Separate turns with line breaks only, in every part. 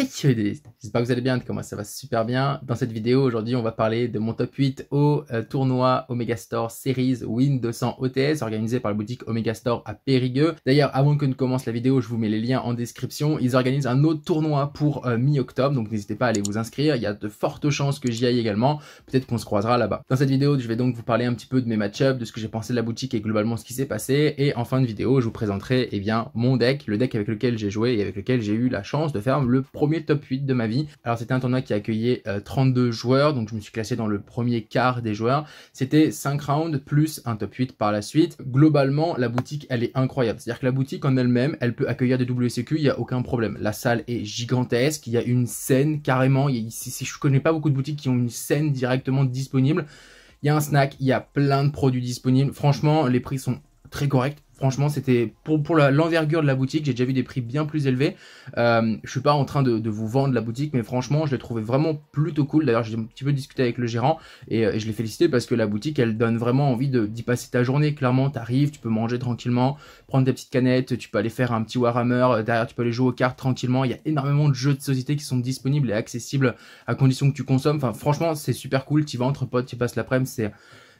J'espère que vous allez bien, comment ça va super bien. Dans cette vidéo, aujourd'hui, on va parler de mon top 8 au euh, tournoi Omega Store Series Win 200 OTS organisé par la boutique Omega Store à Périgueux. D'ailleurs, avant que ne commence la vidéo, je vous mets les liens en description. Ils organisent un autre tournoi pour euh, mi-octobre, donc n'hésitez pas à aller vous inscrire. Il y a de fortes chances que j'y aille également. Peut-être qu'on se croisera là-bas. Dans cette vidéo, je vais donc vous parler un petit peu de mes match-ups, de ce que j'ai pensé de la boutique et globalement ce qui s'est passé. Et en fin de vidéo, je vous présenterai eh bien mon deck, le deck avec lequel j'ai joué et avec lequel j'ai eu la chance de faire le premier top 8 de ma vie. Alors c'était un tournoi qui accueillait accueilli euh, 32 joueurs, donc je me suis classé dans le premier quart des joueurs. C'était 5 rounds plus un top 8 par la suite. Globalement, la boutique, elle est incroyable. C'est-à-dire que la boutique en elle-même, elle peut accueillir des WCQ, il n'y a aucun problème. La salle est gigantesque, il y a une scène carrément. si, je connais pas beaucoup de boutiques qui ont une scène directement disponible. Il y a un snack, il y a plein de produits disponibles. Franchement, les prix sont très corrects Franchement, c'était pour, l'envergure de la boutique, j'ai déjà vu des prix bien plus élevés. Je euh, je suis pas en train de, vous vendre la boutique, mais franchement, je l'ai trouvé vraiment plutôt cool. D'ailleurs, j'ai un petit peu discuté avec le gérant et, euh, je l'ai félicité parce que la boutique, elle donne vraiment envie d'y passer ta journée. Clairement, tu arrives, tu peux manger tranquillement, prendre des petites canettes, tu peux aller faire un petit Warhammer, euh, derrière tu peux aller jouer aux cartes tranquillement. Il y a énormément de jeux de société qui sont disponibles et accessibles à condition que tu consommes. Enfin, franchement, c'est super cool. Tu vas entre potes, tu passes l'après-midi, c'est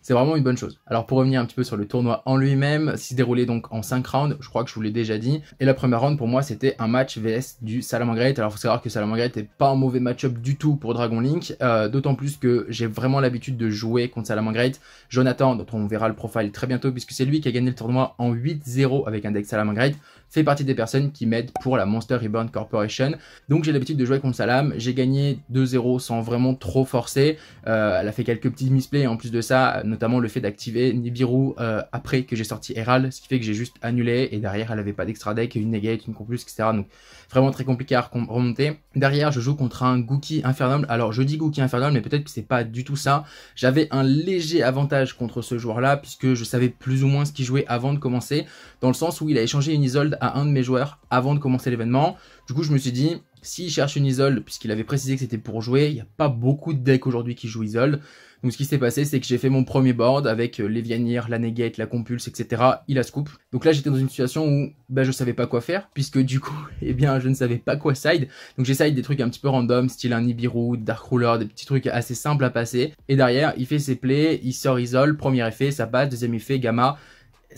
c'est vraiment une bonne chose. Alors pour revenir un petit peu sur le tournoi en lui-même, s'il se déroulait donc en 5 rounds, je crois que je vous l'ai déjà dit. Et la première round pour moi c'était un match VS du Salamangrate. Alors faut savoir que Salamangrate n'est pas un mauvais match-up du tout pour Dragon Link, euh, d'autant plus que j'ai vraiment l'habitude de jouer contre Salamangrate. Jonathan, dont on verra le profil très bientôt puisque c'est lui qui a gagné le tournoi en 8-0 avec un deck Salamangrate, fait partie des personnes qui m'aident pour la Monster Reborn Corporation. Donc j'ai l'habitude de jouer contre Salam, j'ai gagné 2-0 sans vraiment trop forcer. Euh, elle a fait quelques petits misplays en plus de ça, notamment notamment le fait d'activer Nibiru euh, après que j'ai sorti Herald, ce qui fait que j'ai juste annulé, et derrière elle n'avait pas d'extra deck, une negate, une complus, etc. Donc vraiment très compliqué à remonter. Derrière, je joue contre un Gookie Infernal. Alors je dis Gookie Infernal, mais peut-être que c'est pas du tout ça. J'avais un léger avantage contre ce joueur-là, puisque je savais plus ou moins ce qu'il jouait avant de commencer, dans le sens où il a échangé une Isolde à un de mes joueurs avant de commencer l'événement. Du coup, je me suis dit, s'il cherche une isole, puisqu'il avait précisé que c'était pour jouer, il n'y a pas beaucoup de decks aujourd'hui qui jouent isole. Donc ce qui s'est passé, c'est que j'ai fait mon premier board avec euh, les Vianir, la Negate, la Compulse, etc. Il a scoop. Donc là, j'étais dans une situation où bah, je savais pas quoi faire, puisque du coup, eh bien, je ne savais pas quoi side. Donc j'essaye des trucs un petit peu random, style un Nibiru, Dark Ruler, des petits trucs assez simples à passer. Et derrière, il fait ses plays, il sort isole, premier effet, ça passe, deuxième effet, gamma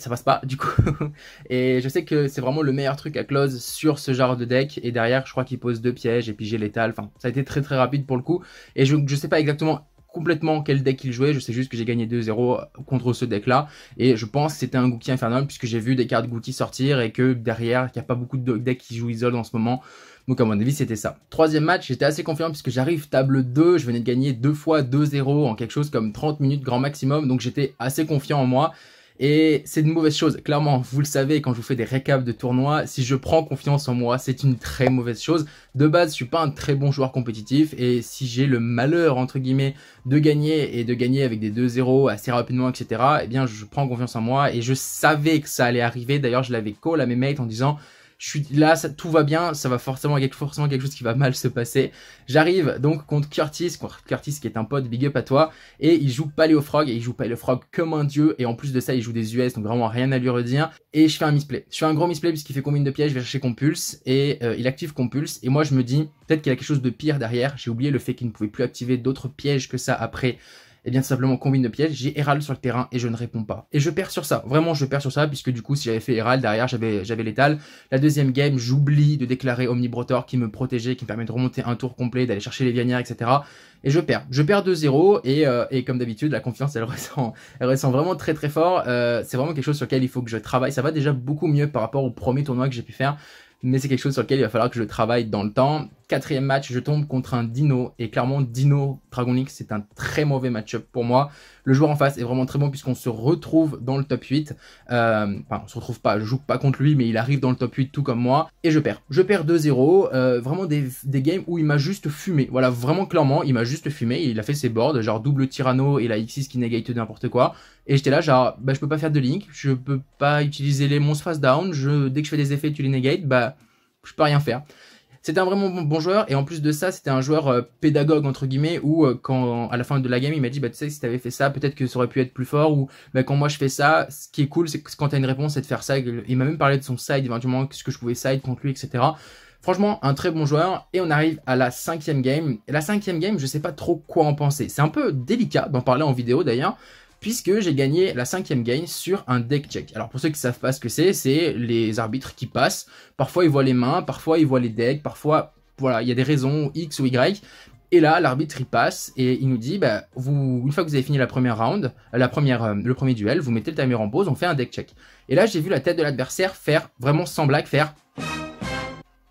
ça passe pas du coup. et je sais que c'est vraiment le meilleur truc à close sur ce genre de deck. Et derrière, je crois qu'il pose deux pièges et puis j'ai l'étal. Enfin, ça a été très très rapide pour le coup. Et je, je sais pas exactement complètement quel deck il jouait. Je sais juste que j'ai gagné 2-0 contre ce deck-là. Et je pense que c'était un Gookie infernal puisque j'ai vu des cartes Gookie sortir et que derrière, il n'y a pas beaucoup de decks qui jouent isole en ce moment. Donc à mon avis, c'était ça. Troisième match, j'étais assez confiant puisque j'arrive table 2. Je venais de gagner deux fois 2-0 en quelque chose comme 30 minutes grand maximum. Donc j'étais assez confiant en moi. Et c'est une mauvaise chose. Clairement, vous le savez, quand je vous fais des récaps de tournois, si je prends confiance en moi, c'est une très mauvaise chose. De base, je suis pas un très bon joueur compétitif. Et si j'ai le malheur, entre guillemets, de gagner et de gagner avec des 2-0 assez rapidement, etc., eh bien, je prends confiance en moi. Et je savais que ça allait arriver. D'ailleurs, je l'avais call à mes mates en disant, je suis là, ça, tout va bien, ça va forcément, quelque, forcément quelque chose qui va mal se passer. J'arrive donc contre Curtis, contre Curtis qui est un pote, big up à toi, et il joue Paléofrog, et il joue Paléofrog comme un dieu, et en plus de ça, il joue des US, donc vraiment rien à lui redire, et je fais un misplay. Je fais un gros misplay puisqu'il fait combien de pièges, je vais chercher Compulse, et euh, il active Compulse, et moi je me dis, peut-être qu'il y a quelque chose de pire derrière, j'ai oublié le fait qu'il ne pouvait plus activer d'autres pièges que ça après et eh bien simplement combine de pièges, j'ai Hérald sur le terrain et je ne réponds pas. Et je perds sur ça, vraiment je perds sur ça, puisque du coup si j'avais fait Hérald, derrière j'avais, j'avais l'étal. La deuxième game, j'oublie de déclarer Omnibrotor qui me protégeait, qui me permet de remonter un tour complet, d'aller chercher les vianières, etc. Et je perds. Je perds 2-0 et, euh, et, comme d'habitude, la confiance, elle ressent, elle ressent vraiment très très fort. Euh, c'est vraiment quelque chose sur lequel il faut que je travaille. Ça va déjà beaucoup mieux par rapport au premier tournoi que j'ai pu faire mais c'est quelque chose sur lequel il va falloir que je travaille dans le temps quatrième match, je tombe contre un Dino. Et clairement, Dino Dragon Dragonix, c'est un très mauvais match-up pour moi. Le joueur en face est vraiment très bon puisqu'on se retrouve dans le top 8. Euh, enfin, on se retrouve pas, je joue pas contre lui, mais il arrive dans le top 8 tout comme moi. Et je perds. Je perds 2-0. Euh, vraiment des, games où il m'a juste fumé. Voilà, vraiment clairement, il m'a juste fumé. Il a fait ses boards, genre double Tyranno et la X6 qui négate n'importe quoi. Et j'étais là, genre, bah, je peux pas faire de link, je peux pas utiliser les monstres face down. dès que je fais des effets, tu les négates. bah, je peux rien faire. C'était un vraiment bon, joueur et en plus de ça, c'était un joueur euh, pédagogue entre guillemets où euh, quand à la fin de la game, il m'a dit bah tu sais si t'avais fait ça, peut-être que ça aurait pu être plus fort ou bah quand moi je fais ça, ce qui est cool c'est que quand t'as une réponse c'est de faire ça. Il m'a même parlé de son side éventuellement, ce que je pouvais side contre lui, etc. Franchement, un très bon joueur. Et on arrive à la cinquième game. Et la cinquième game, je sais pas trop quoi en penser. C'est un peu délicat d'en parler en vidéo d'ailleurs puisque j'ai gagné la cinquième game sur un deck check. Alors pour ceux qui ne savent pas ce que c'est, c'est les arbitres qui passent. Parfois ils voient les mains, parfois ils voient les decks, parfois voilà, il y a des raisons X ou Y. Et là, l'arbitre il passe et il nous dit, bah, vous, une fois que vous avez fini la première round, la première, euh, le premier duel, vous mettez le timer en pause, on fait un deck check. Et là, j'ai vu la tête de l'adversaire faire vraiment sans blague, faire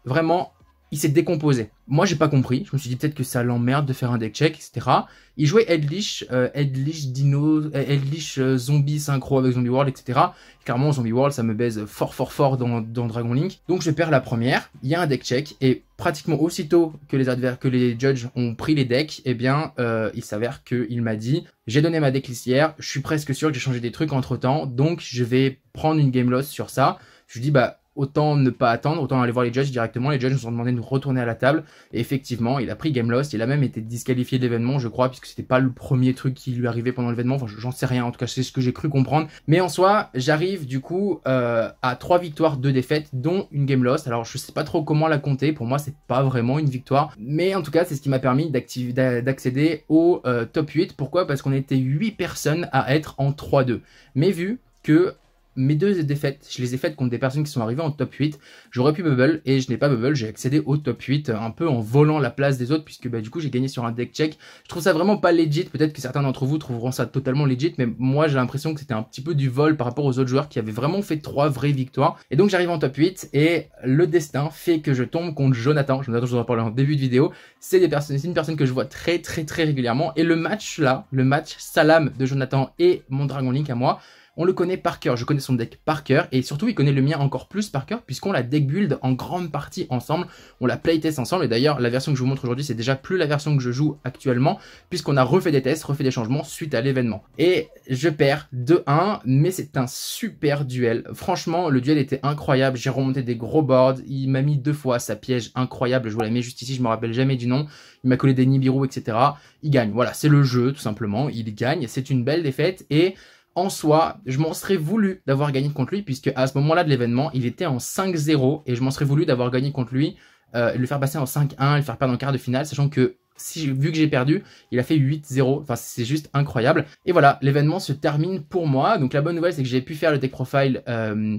vraiment il s'est décomposé. Moi, j'ai pas compris. Je me suis dit peut-être que ça l'emmerde de faire un deck check, etc. Il jouait Edlish, euh, Edlish Dino, euh, Edlish euh, Zombie Synchro avec Zombie World, etc. Clairement, Zombie World, ça me baise fort, fort, fort dans, Dragon Link. Donc, je perds la première. Il y a un deck check et pratiquement aussitôt que les adversaires, que les judges ont pris les decks, eh bien, euh, il s'avère qu'il m'a dit j'ai donné ma deck hier. Je suis presque sûr que j'ai changé des trucs entre temps, donc je vais prendre une game loss sur ça. Je lui dis bah autant ne pas attendre, autant aller voir les judges directement. Les judges nous ont demandé de nous retourner à la table. Et effectivement, il a pris game lost. Il a même été disqualifié de l'événement, je crois, puisque c'était pas le premier truc qui lui arrivait pendant l'événement. Enfin, j'en sais rien. En tout cas, c'est ce que j'ai cru comprendre. Mais en soi, j'arrive du coup euh, à trois victoires, 2 défaites, dont une game lost. Alors, je sais pas trop comment la compter. Pour moi, c'est pas vraiment une victoire. Mais en tout cas, c'est ce qui m'a permis d'accéder au euh, top 8. Pourquoi Parce qu'on était 8 personnes à être en 3-2. Mais vu que mes deux défaites, je les ai faites contre des personnes qui sont arrivées en top 8. J'aurais pu bubble et je n'ai pas bubble, j'ai accédé au top 8 euh, un peu en volant la place des autres puisque bah, du coup j'ai gagné sur un deck check. Je trouve ça vraiment pas legit, peut-être que certains d'entre vous trouveront ça totalement legit, mais moi j'ai l'impression que c'était un petit peu du vol par rapport aux autres joueurs qui avaient vraiment fait trois vraies victoires. Et donc j'arrive en top 8 et le destin fait que je tombe contre Jonathan, Jonathan je vous en parlais en début de vidéo, c'est une personne que je vois très très très régulièrement et le match là, le match Salam de Jonathan et mon Dragon Link à moi, on le connaît par cœur. Je connais son deck par cœur et surtout il connaît le mien encore plus par cœur puisqu'on la deck build en grande partie ensemble. On la playtest ensemble et d'ailleurs la version que je vous montre aujourd'hui c'est déjà plus la version que je joue actuellement puisqu'on a refait des tests, refait des changements suite à l'événement. Et je perds 2-1 mais c'est un super duel. Franchement le duel était incroyable, j'ai remonté des gros boards, il m'a mis deux fois sa piège incroyable, je vous la mets juste ici, je me rappelle jamais du nom, il m'a collé des Nibiru etc. Il gagne, voilà c'est le jeu tout simplement, il gagne, c'est une belle défaite et en soi, je m'en serais voulu d'avoir gagné contre lui, puisque à ce moment-là de l'événement, il était en 5-0, et je m'en serais voulu d'avoir gagné contre lui, euh, le faire passer en 5-1, le faire perdre en quart de finale, sachant que si, vu que j'ai perdu, il a fait 8-0. Enfin, c'est juste incroyable. Et voilà, l'événement se termine pour moi. Donc la bonne nouvelle, c'est que j'ai pu faire le deck profile euh,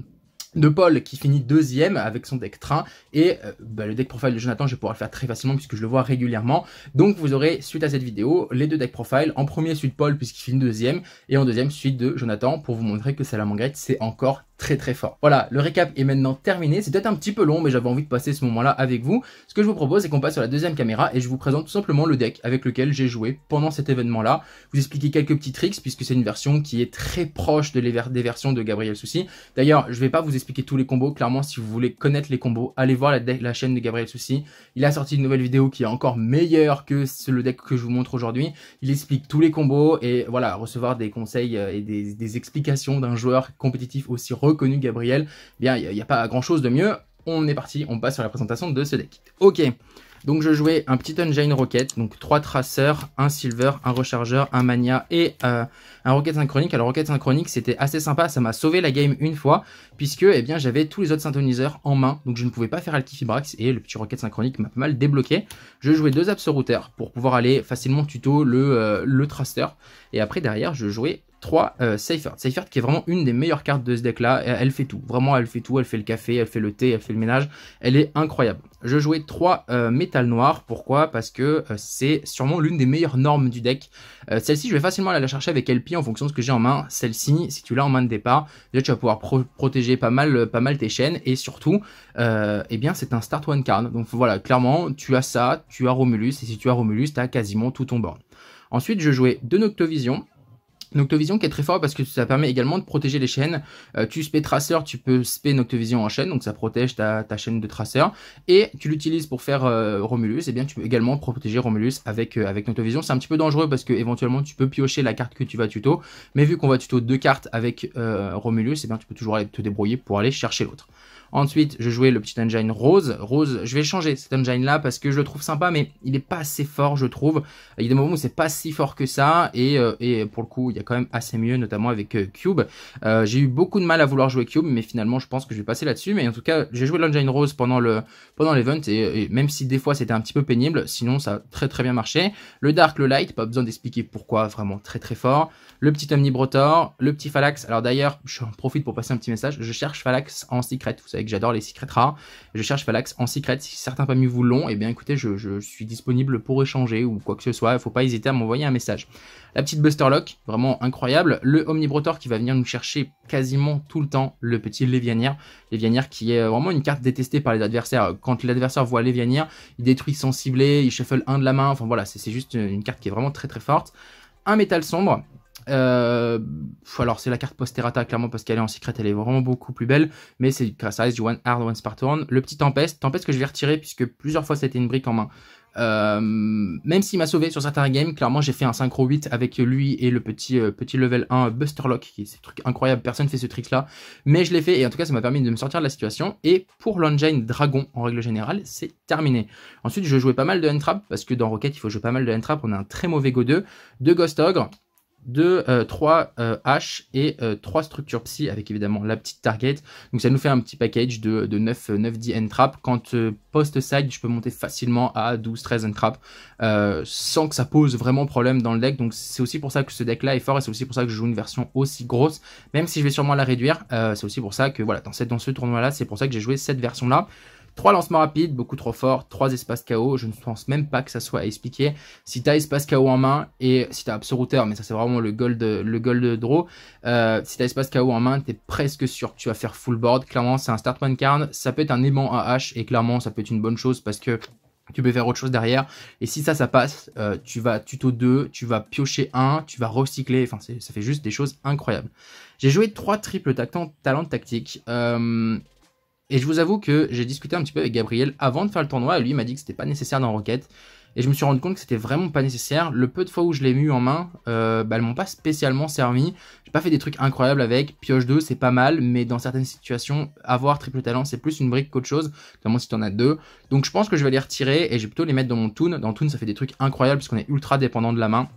de Paul qui finit deuxième avec son deck train et euh, bah, le deck profile de Jonathan je vais pouvoir le faire très facilement puisque je le vois régulièrement donc vous aurez suite à cette vidéo les deux deck profile en premier suite Paul puisqu'il finit deuxième et en deuxième suite de Jonathan pour vous montrer que Salamangrette c'est encore très fort. Voilà, le récap est maintenant terminé. C'est peut-être un petit peu long, mais j'avais envie de passer ce moment-là avec vous. Ce que je vous propose, c'est qu'on passe sur la deuxième caméra et je vous présente tout simplement le deck avec lequel j'ai joué pendant cet événement-là. Vous expliquer quelques petits tricks, puisque c'est une version qui est très proche des versions de Gabriel Souci. D'ailleurs, je vais pas vous expliquer tous les combos. Clairement, si vous voulez connaître les combos, allez voir la, chaîne de Gabriel Souci. Il a sorti une nouvelle vidéo qui est encore meilleure que le deck que je vous montre aujourd'hui. Il explique tous les combos et voilà, recevoir des conseils euh, et des, explications d'un joueur compétitif aussi connu Gabriel, bien, il n'y a, pas grand chose de mieux. On est parti, on passe sur la présentation de ce deck. Ok, donc je jouais un petit Engine Rocket, donc trois traceurs, un Silver, un Rechargeur, un Mania et euh, un Rocket Synchronique. Alors Rocket Synchronique c'était assez sympa, ça m'a sauvé la game une fois, puisque eh bien j'avais tous les autres synthoniseurs en main, donc je ne pouvais pas faire brax et le petit Rocket Synchronique m'a pas mal débloqué. Je jouais deux routeurs pour pouvoir aller facilement tuto le, euh, le traceur et après derrière je jouais 3, euh, Seifert. Seifert qui est vraiment une des meilleures cartes de ce deck-là. Elle, fait tout. Vraiment, elle fait tout. Elle fait le café, elle fait le thé, elle fait le ménage. Elle est incroyable. Je jouais 3 euh, métal noir. Pourquoi Parce que euh, c'est sûrement l'une des meilleures normes du deck. Euh, celle-ci, je vais facilement aller la chercher avec LP en fonction de ce que j'ai en main. Celle-ci, si tu l'as en main de départ, déjà tu vas pouvoir protéger pas mal, pas mal tes chaînes. Et surtout, eh bien, c'est un start one card. Donc voilà, clairement, tu as ça, tu as Romulus. Et si tu as Romulus, tu as quasiment tout ton board. Ensuite, je jouais 2, Noctovision. Noctovision qui est très fort parce que ça permet également de protéger les chaînes. Euh, tu spé traceur, tu peux spé Noctovision en chaîne, donc ça protège ta, chaîne de traceur. Et tu l'utilises pour faire euh, Romulus, et eh bien tu peux également protéger Romulus euh, avec, Noctovision. C'est un petit peu dangereux parce que éventuellement tu peux piocher la carte que tu vas tuto, mais vu qu'on va tuto deux cartes avec Romulus, et eh bien tu peux toujours aller te débrouiller pour aller chercher l'autre. Ensuite, je jouais le petit engine rose. Rose, je vais changer cet engine là parce que je le trouve sympa, mais il est pas assez fort, je trouve. Il y a des moments où c'est pas si fort que ça, et, euh, pour le coup, il y a quand même assez mieux, notamment avec euh, Cube. Euh, j'ai eu beaucoup de mal à vouloir jouer Cube, mais finalement, je pense que je vais passer là-dessus. Mais en tout cas, j'ai joué l'engine rose pendant le pendant l'event, et, même si des fois c'était un petit peu pénible, sinon ça a très très bien marché. Le dark, le light, pas besoin d'expliquer pourquoi, vraiment très très fort. Le petit omnibrotor, le petit phalax. Alors d'ailleurs, j'en profite pour passer un petit message. Je cherche phalax en secret, vous savez j'adore les secrets rares. Je cherche Phalax en secret. Si certains parmi vous l'ont, et eh bien écoutez, je, suis disponible pour échanger ou quoi que ce soit. Il faut pas hésiter à m'envoyer un message. La petite Busterlock, vraiment incroyable. Le Omnibrotor qui va venir nous chercher quasiment tout le temps. Le petit Lévianir. Lévianir qui est vraiment une carte détestée par les adversaires. Quand l'adversaire voit Lévianir, il détruit son ciblé, il shuffle un de la main. Enfin voilà, c'est juste une carte qui est vraiment très très forte. Un métal sombre euh, alors c'est la carte Posterata clairement parce qu'elle est en secret, elle est vraiment beaucoup plus belle, mais c'est ça reste du one hard one Le petit Tempest, Tempest que je vais retirer puisque plusieurs fois c'était une brique en main. Euh, même s'il m'a sauvé sur certains games, clairement j'ai fait un synchro 8 avec lui et le petit euh, petit level 1 Buster Lock, qui est ce truc incroyable, personne fait ce trick là, mais je l'ai fait et en tout cas ça m'a permis de me sortir de la situation. Et pour l'engine Dragon en règle générale, c'est terminé. Ensuite je jouais pas mal de hand parce que dans Rocket il faut jouer pas mal de hand on a un très mauvais Go 2, de Ghost Ogre, 2, 3 euh, euh, H et 3 euh, structures psy avec évidemment la petite target. Donc ça nous fait un petit package de, 9, 9 10 end trap. Quand post-side, je peux monter facilement à 12, 13 entraps sans que ça pose vraiment problème dans le deck. Donc c'est aussi pour ça que ce deck là est fort et c'est aussi pour ça que je joue une version aussi grosse, même si je vais sûrement la réduire. c'est aussi pour ça que voilà, cette, dans ce tournoi là, c'est pour ça que j'ai joué cette version là. 3 lancements rapides, beaucoup trop fort, 3 espaces KO. Je ne pense même pas que ça soit à expliquer. Si t'as as espace KO en main et si t'as as mais ça c'est vraiment le gold, le gold draw, euh, si t'as as espace KO en main, t'es presque sûr que tu vas faire full board. Clairement, c'est un start point card. Ça peut être un aimant à H et clairement, ça peut être une bonne chose parce que tu peux faire autre chose derrière. Et si ça, ça passe, euh, tu vas tuto 2, tu vas piocher 1, tu vas recycler. Enfin, ça fait juste des choses incroyables. J'ai joué 3 triples talent tactique. Euh, et je vous avoue que j'ai discuté un petit peu avec Gabriel avant de faire le tournoi, et lui m'a dit que c'était pas nécessaire dans Rocket. Et je me suis rendu compte que c'était vraiment pas nécessaire. Le peu de fois où je l'ai eu en main, euh, bah, elles m'ont pas spécialement servi. J'ai pas fait des trucs incroyables avec. Pioche 2, c'est pas mal, mais dans certaines situations, avoir triple talent, c'est plus une brique qu'autre chose, notamment si t'en as deux. Donc je pense que je vais les retirer et je vais plutôt les mettre dans mon Toon. Dans Toon, ça fait des trucs incroyables puisqu'on est ultra dépendant de la main.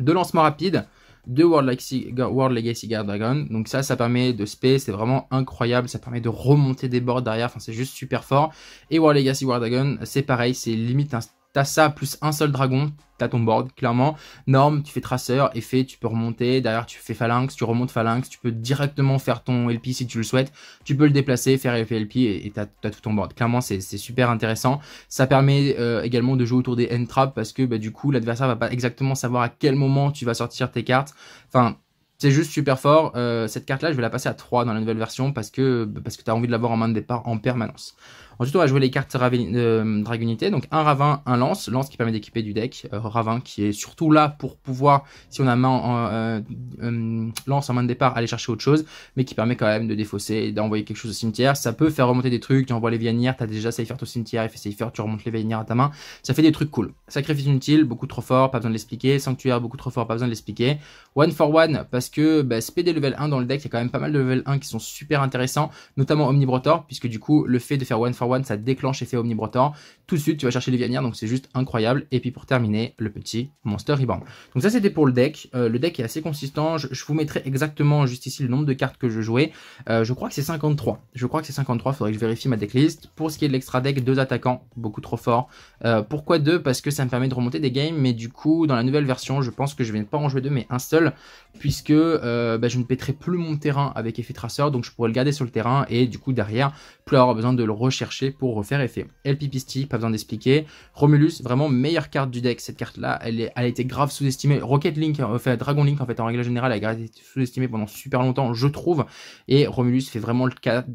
De lancement rapide de World Legacy, World Legacy Dragon, Donc ça, ça permet de spé, c'est vraiment incroyable, ça permet de remonter des bords derrière, enfin c'est juste super fort. Et World Legacy Dragon, c'est pareil, c'est limite un T'as ça plus un seul dragon, t'as ton board, clairement. Norme, tu fais traceur, effet, tu peux remonter. Derrière, tu fais phalanx, tu remontes phalanx. Tu peux directement faire ton LP si tu le souhaites. Tu peux le déplacer, faire effet LP et t'as as tout ton board. Clairement, c'est super intéressant. Ça permet euh, également de jouer autour des end-traps parce que bah, du coup, l'adversaire va pas exactement savoir à quel moment tu vas sortir tes cartes. Enfin, c'est juste super fort. Euh, cette carte-là, je vais la passer à 3 dans la nouvelle version parce que, bah, parce que tu as envie de l'avoir en main de départ en permanence. Ensuite, on va jouer les cartes euh, dragonité Donc, un Ravin, un Lance. Lance qui permet d'équiper du deck. Euh, ravin qui est surtout là pour pouvoir, si on a main euh, euh, Lance en main de départ, aller chercher autre chose. Mais qui permet quand même de défausser et d'envoyer quelque chose au cimetière. Ça peut faire remonter des trucs. Tu envoies les tu as déjà faire au cimetière, fait Seifert, tu remontes les Vianir à ta main. Ça fait des trucs cool. Sacrifice inutile, beaucoup trop fort, pas besoin de l'expliquer. Sanctuaire, beaucoup trop fort, pas besoin de l'expliquer. One for one, parce que bah, des level 1 dans le deck, il y a quand même pas mal de level 1 qui sont super intéressants, notamment Omnibrotor, puisque du coup, le fait de faire one for ça déclenche effet omnibrotant. Tout de suite, tu vas chercher les Vianir, donc c'est juste incroyable. Et puis pour terminer, le petit Monster Reborn. Donc ça, c'était pour le deck. Euh, le deck est assez consistant. Je, vous mettrai exactement juste ici le nombre de cartes que je jouais. Euh, je crois que c'est 53. Je crois que c'est 53, faudrait que je vérifie ma decklist. Pour ce qui est de l'extra deck, deux attaquants, beaucoup trop fort. Euh, pourquoi deux Parce que ça me permet de remonter des games, mais du coup, dans la nouvelle version, je pense que je vais pas en jouer deux, mais un seul, puisque bah, je ne péterai plus mon terrain avec effet traceur, donc je pourrais le garder sur le terrain, et du coup, derrière, plus avoir besoin de le rechercher pour refaire effet. LPPST, pas besoin d'expliquer. Romulus, vraiment meilleure carte du deck. Cette carte-là, elle, a été grave sous-estimée. Rocket Link, euh, enfin Dragon Link, en fait, en règle générale, elle a été sous-estimée pendant super longtemps, je trouve. Et Romulus fait vraiment le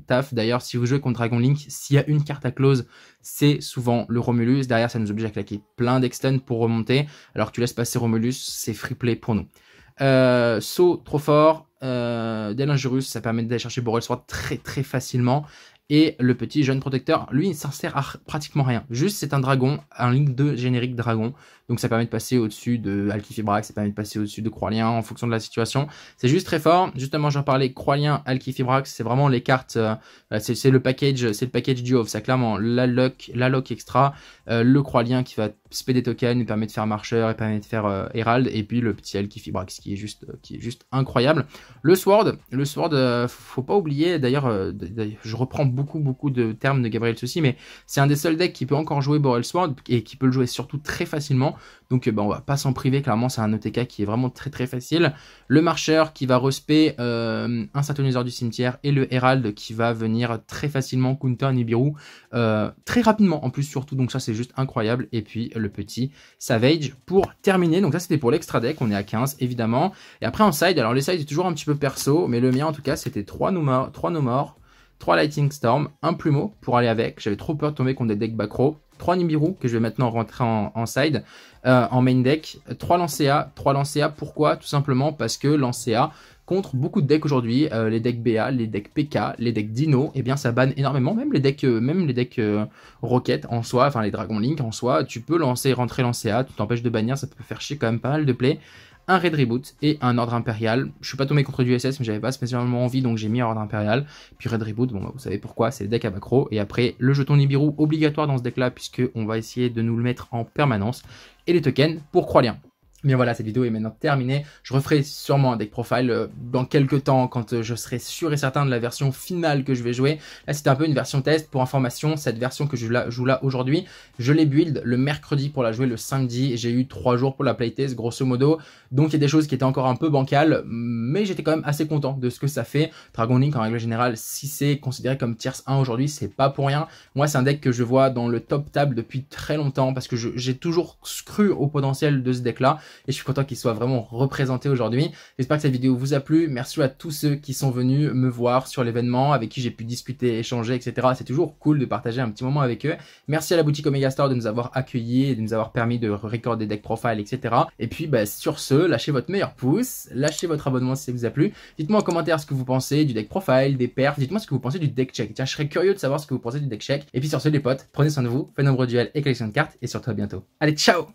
taf. D'ailleurs, si vous jouez contre Dragon Link, s'il y a une carte à close, c'est souvent le Romulus. Derrière, ça nous oblige à claquer plein d'extens pour remonter. Alors que tu laisses passer Romulus, c'est free play pour nous. Euh, saut trop fort. Euh, ça permet d'aller chercher Borel Sword très très facilement. Et le petit jeune protecteur, lui, il ne sert à pratiquement rien. Juste, c'est un dragon, un Link de générique dragon donc ça permet de passer au-dessus de Alkifibrax, ça permet de passer au-dessus de Croilien en fonction de la situation. C'est juste très fort. Justement, j'en parlais, Croilien, Alkifibrax, c'est vraiment les cartes, euh, c'est le package, c'est le package du off. Ça clairement la lock, la lock extra, euh, le Croilien qui va spéder des tokens, permet de faire marcheur, et permet de faire euh, Herald, et puis le petit Alkifibrax qui est juste, qui est juste incroyable. Le Sword, le Sword, faut pas oublier, d'ailleurs, je reprends beaucoup, beaucoup de termes de Gabriel Souci, mais c'est un des seuls decks qui peut encore jouer Borel Sword et qui peut le jouer surtout très facilement donc eh ben, on va pas s'en priver, clairement c'est un OTK e qui est vraiment très très facile. Le marcheur qui va respecter euh, un sataniseur du cimetière et le Herald qui va venir très facilement counter Nibiru euh, très rapidement en plus surtout. Donc ça c'est juste incroyable. Et puis le petit Savage pour terminer. Donc ça c'était pour l'extra deck, on est à 15 évidemment. Et après en side, alors les sides est toujours un petit peu perso, mais le mien en tout cas c'était 3 no 3 3 Lightning Storm, un plumeau pour aller avec. J'avais trop peur de tomber contre des decks bacro 3 Nibiru que je vais maintenant rentrer en, side, euh, en main deck, 3 Lancea, 3 Lancea, pourquoi Tout simplement parce que Lancea contre beaucoup de decks aujourd'hui, euh, les decks BA, les decks PK, les decks Dino, et eh bien ça banne énormément, même les decks, euh, même les decks roquette Rocket en soi, enfin les Dragons Link en soi, tu peux lancer, rentrer, lancea. tu t'empêches de bannir, ça peut faire chier quand même pas mal de plays, un Raid Reboot et un Ordre Impérial. Je suis pas tombé contre du SS, mais j'avais pas spécialement envie, donc j'ai mis Ordre Impérial. Puis Raid Reboot, bon, bah, vous savez pourquoi, c'est le deck à macro. Et après, le jeton Nibiru obligatoire dans ce deck-là, puisque on va essayer de nous le mettre en permanence. Et les tokens pour Croix-Lien. Mais voilà, cette vidéo est maintenant terminée. Je referai sûrement un deck profile euh, dans quelques temps quand euh, je serai sûr et certain de la version finale que je vais jouer. Là, c'était un peu une version test. Pour information, cette version que je joue là aujourd'hui, je l'ai build le mercredi pour la jouer le samedi. J'ai eu trois jours pour la playtest, grosso modo. Donc, il y a des choses qui étaient encore un peu bancales, mais j'étais quand même assez content de ce que ça fait. Dragon Link, en règle générale, si c'est considéré comme tierce 1 aujourd'hui, c'est pas pour rien. Moi, c'est un deck que je vois dans le top table depuis très longtemps parce que j'ai toujours cru au potentiel de ce deck-là et je suis content qu'il soit vraiment représenté aujourd'hui. J'espère que cette vidéo vous a plu. Merci à tous ceux qui sont venus me voir sur l'événement, avec qui j'ai pu discuter, échanger, etc. C'est toujours cool de partager un petit moment avec eux. Merci à la boutique Omega Store de nous avoir accueillis et de nous avoir permis de recorder des deck profiles, etc. Et puis, bah, sur ce, lâchez votre meilleur pouce, lâchez votre abonnement si ça vous a plu. Dites-moi en commentaire ce que vous pensez du deck profile, des perfs. Dites-moi ce que vous pensez du deck check. Tiens, je serais curieux de savoir ce que vous pensez du deck check. Et puis sur ce, les potes, prenez soin de vous, faites nombreux duels et collection de cartes. Et surtout à bientôt. Allez, ciao